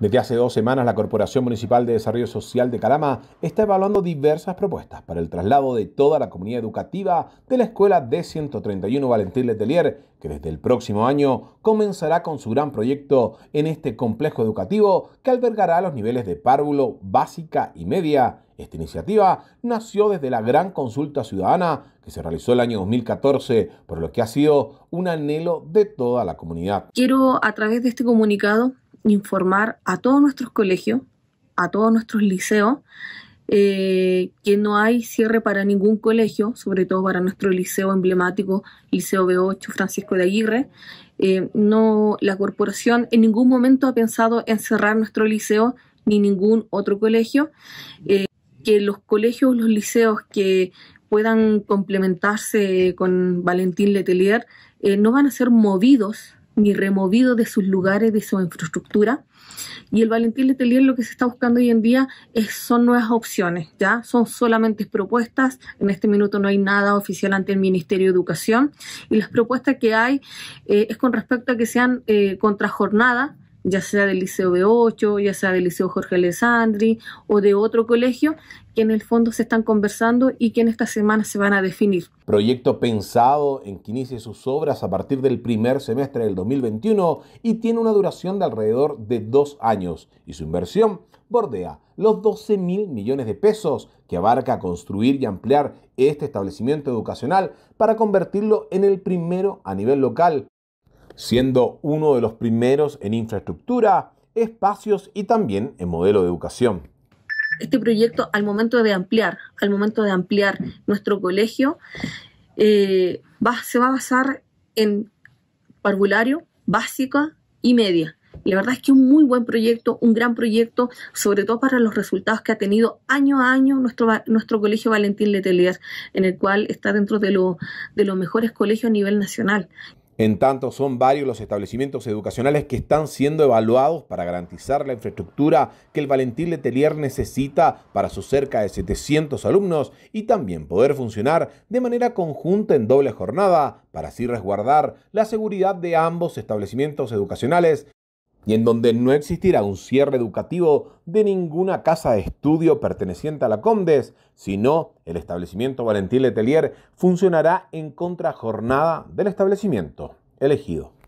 Desde hace dos semanas, la Corporación Municipal de Desarrollo Social de Calama está evaluando diversas propuestas para el traslado de toda la comunidad educativa de la Escuela D131 Valentín Letelier, que desde el próximo año comenzará con su gran proyecto en este complejo educativo que albergará los niveles de párvulo, básica y media. Esta iniciativa nació desde la gran consulta ciudadana que se realizó el año 2014, por lo que ha sido un anhelo de toda la comunidad. Quiero, a través de este comunicado, informar a todos nuestros colegios, a todos nuestros liceos, eh, que no hay cierre para ningún colegio, sobre todo para nuestro liceo emblemático, Liceo B8 Francisco de Aguirre. Eh, no, la corporación en ningún momento ha pensado en cerrar nuestro liceo ni ningún otro colegio. Eh, que los colegios, los liceos que puedan complementarse con Valentín Letelier no van a ser movidos ni removido de sus lugares, de su infraestructura. Y el Valentín Letelier lo que se está buscando hoy en día es, son nuevas opciones, ¿ya? Son solamente propuestas. En este minuto no hay nada oficial ante el Ministerio de Educación. Y las propuestas que hay eh, es con respecto a que sean eh, contrajornadas ya sea del Liceo B8, ya sea del Liceo Jorge Alessandri o de otro colegio, que en el fondo se están conversando y que en esta semana se van a definir. Proyecto pensado en que inicie sus obras a partir del primer semestre del 2021 y tiene una duración de alrededor de dos años y su inversión bordea los 12 mil millones de pesos que abarca construir y ampliar este establecimiento educacional para convertirlo en el primero a nivel local siendo uno de los primeros en infraestructura, espacios y también en modelo de educación. Este proyecto, al momento de ampliar, al momento de ampliar nuestro colegio, eh, se va a basar en parvulario, básica y media. La verdad es que un muy buen proyecto, un gran proyecto, sobre todo para los resultados que ha tenido año a año nuestro, nuestro colegio Valentín Letelier, en el cual está dentro de, de los mejores colegios a nivel nacional. En tanto, son varios los establecimientos educacionales que están siendo evaluados para garantizar la infraestructura que el Valentín Letelier necesita para sus cerca de 700 alumnos y también poder funcionar de manera conjunta en doble jornada para así resguardar la seguridad de ambos establecimientos educacionales y en donde no existirá un cierre educativo de ninguna casa de estudio perteneciente a la Condes, sino el establecimiento Valentín Letelier funcionará en contrajornada del establecimiento elegido.